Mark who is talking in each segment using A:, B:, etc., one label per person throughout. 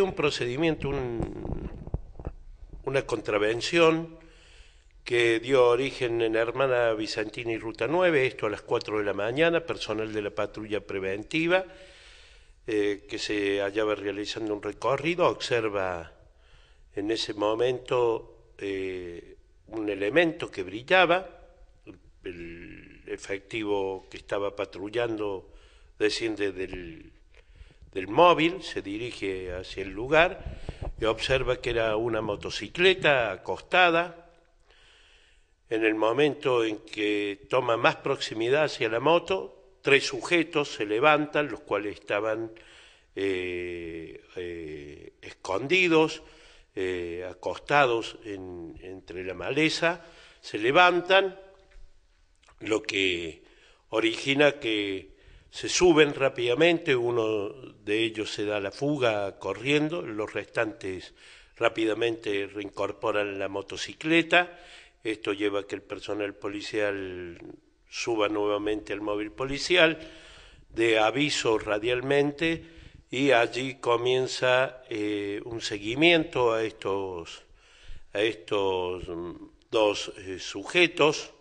A: un procedimiento, una contravención que dio origen en Hermana Bizantina y Ruta 9, esto a las 4 de la mañana, personal de la patrulla preventiva eh, que se hallaba realizando un recorrido, observa en ese momento eh, un elemento que brillaba, el efectivo que estaba patrullando desciende del del móvil, se dirige hacia el lugar y observa que era una motocicleta acostada. En el momento en que toma más proximidad hacia la moto, tres sujetos se levantan, los cuales estaban eh, eh, escondidos, eh, acostados entre la maleza, se levantan, lo que origina que se suben rápidamente, uno de ellos se da la fuga corriendo, los restantes rápidamente reincorporan la motocicleta, esto lleva a que el personal policial suba nuevamente al móvil policial, de aviso radialmente y allí comienza eh, un seguimiento a estos, a estos mm, dos eh, sujetos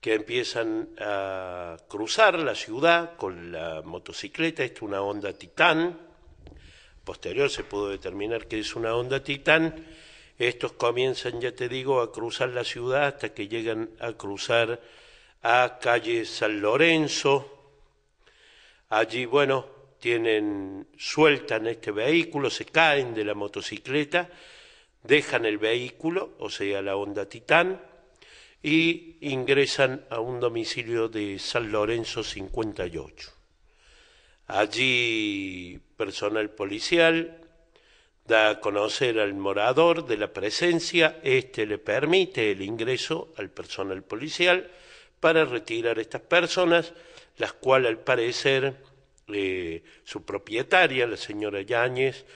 A: que empiezan a cruzar la ciudad con la motocicleta, esto es una Honda Titán, posterior se pudo determinar que es una Honda Titán, estos comienzan, ya te digo, a cruzar la ciudad hasta que llegan a cruzar a calle San Lorenzo, allí, bueno, tienen, sueltan este vehículo, se caen de la motocicleta, dejan el vehículo, o sea, la Honda Titán, y ingresan a un domicilio de San Lorenzo 58. Allí personal policial da a conocer al morador de la presencia, este le permite el ingreso al personal policial para retirar a estas personas, las cuales al parecer eh, su propietaria, la señora Yáñez,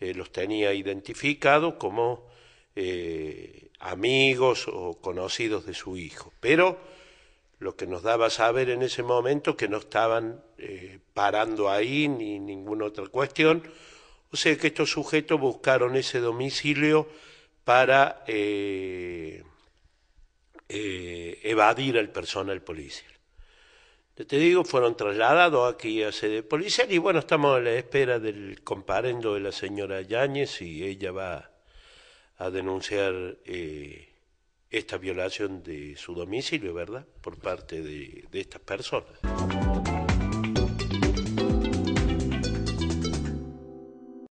A: eh, los tenía identificados como eh, amigos o conocidos de su hijo. Pero lo que nos daba saber en ese momento que no estaban eh, parando ahí ni ninguna otra cuestión. O sea que estos sujetos buscaron ese domicilio para eh, evadir al personal policial. te digo, fueron trasladados aquí a sede policial y bueno, estamos a la espera del comparendo de la señora Yáñez y ella va a denunciar eh, esta violación de su domicilio, ¿verdad?, por parte de, de estas personas.